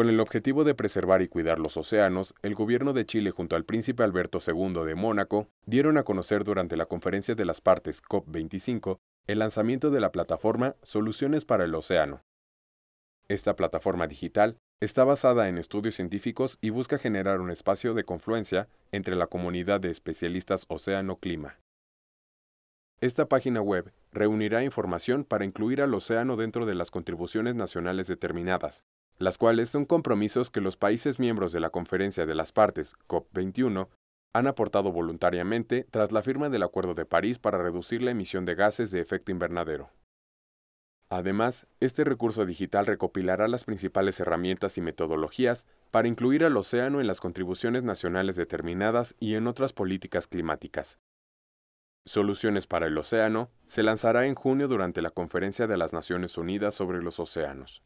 Con el objetivo de preservar y cuidar los océanos, el gobierno de Chile junto al príncipe Alberto II de Mónaco dieron a conocer durante la conferencia de las partes COP25 el lanzamiento de la plataforma Soluciones para el Océano. Esta plataforma digital está basada en estudios científicos y busca generar un espacio de confluencia entre la comunidad de especialistas océano-clima. Esta página web reunirá información para incluir al océano dentro de las contribuciones nacionales determinadas, las cuales son compromisos que los países miembros de la Conferencia de las Partes, COP21, han aportado voluntariamente tras la firma del Acuerdo de París para reducir la emisión de gases de efecto invernadero. Además, este recurso digital recopilará las principales herramientas y metodologías para incluir al océano en las contribuciones nacionales determinadas y en otras políticas climáticas, Soluciones para el Océano se lanzará en junio durante la Conferencia de las Naciones Unidas sobre los Océanos.